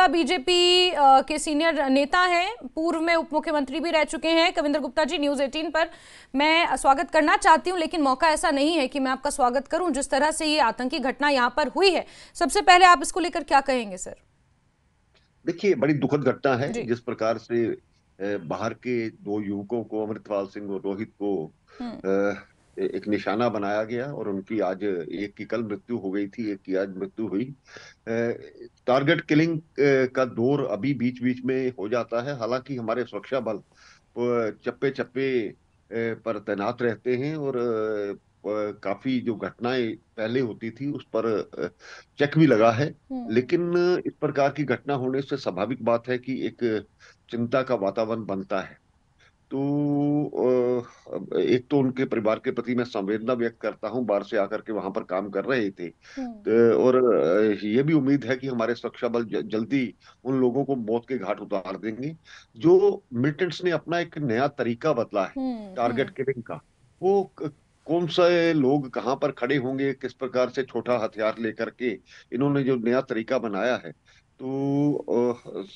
Gupta BJP के senior नेता हैं पूर्व में उप मुख्यमंत्री भी रह चुके हैं कविंद्र गुप्ता जी न्यूज़ 18 पर मैं स्वागत करना चाहती हूं लेकिन मौका ऐसा नहीं है कि मैं आपका स्वागत करूं जिस तरह से ये आतंकी घटना यहां पर हुई है सबसे पहले आप इसको लेकर क्या कहेंगे सर देखिए बड़ी दुखद घटना है जिस प्रकार से बाहर के दो युवकों को अमृतपाल सिंह और रोहित को हम्म। एक निशाना बनाया गया और उनकी आज एक की कल मृत्यु हो गई थी एक की आज मृत्यु हुई टारगेट किलिंग का दौर अभी बीच बीच में हो जाता है हालांकि हमारे सुरक्षा बल चप्पे चप्पे पर तैनात रहते हैं और काफी जो घटनाएं पहले होती थी उस पर चेक भी लगा है हम्म। लेकिन इस प्रकार की घटना होने से स्वाभाविक बात है कि एक चिंता का वातावरण बनता है तो एक तो उनके परिवार के प्रति मैं संवेदना व्यक्त करता हूं बाहर से आकर के वहां पर काम कर रहे थे हम्म। तो, और ये भी उम्मीद है कि हमारे सुरक्षा बल जल्दी उन लोगों को मौत के घाट उतार देंगे जो मिलिटेंट्स ने अपना एक नया तरीका बदला है हम्म, टारगेट हम्म। किलिंग का वो कौन सा लोग कहाँ पर खड़े होंगे किस प्रकार से छोटा हथियार लेकर के इन्होंने जो नया तरीका बनाया है तो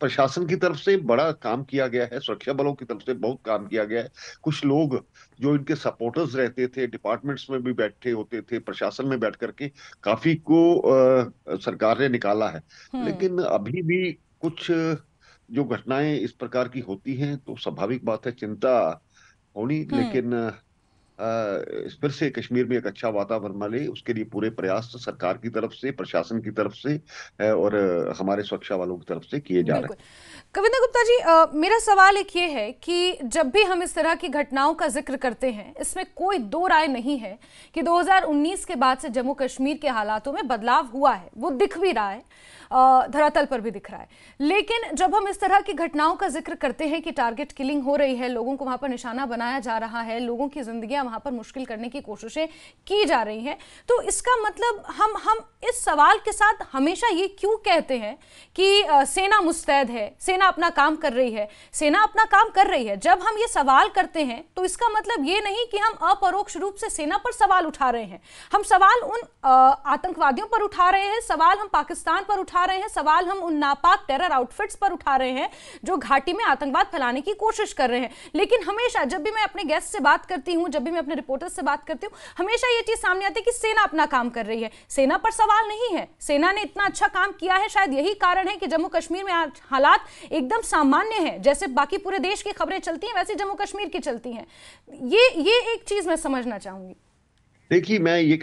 प्रशासन की तरफ से बड़ा काम किया गया है सुरक्षा बलों की तरफ से बहुत काम किया गया है कुछ लोग जो इनके सपोर्टर्स रहते थे डिपार्टमेंट्स में भी बैठे होते थे प्रशासन में बैठ करके काफी को आ, सरकार ने निकाला है हम्म। लेकिन अभी भी कुछ जो घटनाएं इस प्रकार की होती हैं तो स्वाभाविक बात है चिंता होनी हम्म। लेकिन फिर से कश्मीर में एक अच्छा वातावरण बने उसके लिए पूरे प्रयास सरकार की तरफ से प्रशासन की तरफ से और हमारे सुरक्षा वालों की तरफ से किए जा रहे हैं कविंदर गुप्ता जी आ, मेरा सवाल एक ये है कि जब भी हम इस तरह की घटनाओं का जिक्र करते हैं इसमें कोई दो राय नहीं है कि 2019 के बाद से जम्मू कश्मीर के हालातों में बदलाव हुआ है वो दिख भी रहा है धरातल पर भी दिख रहा है लेकिन जब हम इस तरह की घटनाओं का जिक्र करते हैं कि टारगेट किलिंग हो रही है लोगों को वहां पर निशाना बनाया जा रहा है लोगों की जिंदगी वहां पर मुश्किल करने की कोशिशें की जा रही हैं तो इसका मतलब हम हम इस सवाल के साथ हमेशा ये क्यों कहते हैं कि सेना मुस्तैद है सेना अपना काम कर रही है सेना अपना काम कर रही है जब हम ये सवाल करते हैं तो इसका मतलब ये नहीं कि हम अपरोक्ष रूप से सेना पर सवाल उठा रहे हैं हम सवाल उन आतंकवादियों पर उठा रहे हैं सवाल हम पाकिस्तान पर उठा रहे हैं सवाल हम उन नापाक टेरर आउटफिट्स पर उठा रहे हैं जो घाटी में आतंकवाद फैलाने की कोशिश कर रहे हैं लेकिन हमेशा जब भी मैं अपने गेस्ट से बात करती हूँ जब भी मैं अपने रिपोर्टर्स से बात करती हूँ हमेशा ये चीज़ सामने आती है कि सेना अपना काम कर रही है सेना पर सवाल नहीं है सेना ने इतना अच्छा काम किया है शायद यही कारण है कि जम्मू कश्मीर में आज हालात एकदम सामान्य है जैसे बाकी पूरे देश की खबरें चलती हैं वैसे जम्मू कश्मीर की चलती हैं ये ये एक चीज़ मैं समझना चाहूंगी देखिए मैं ये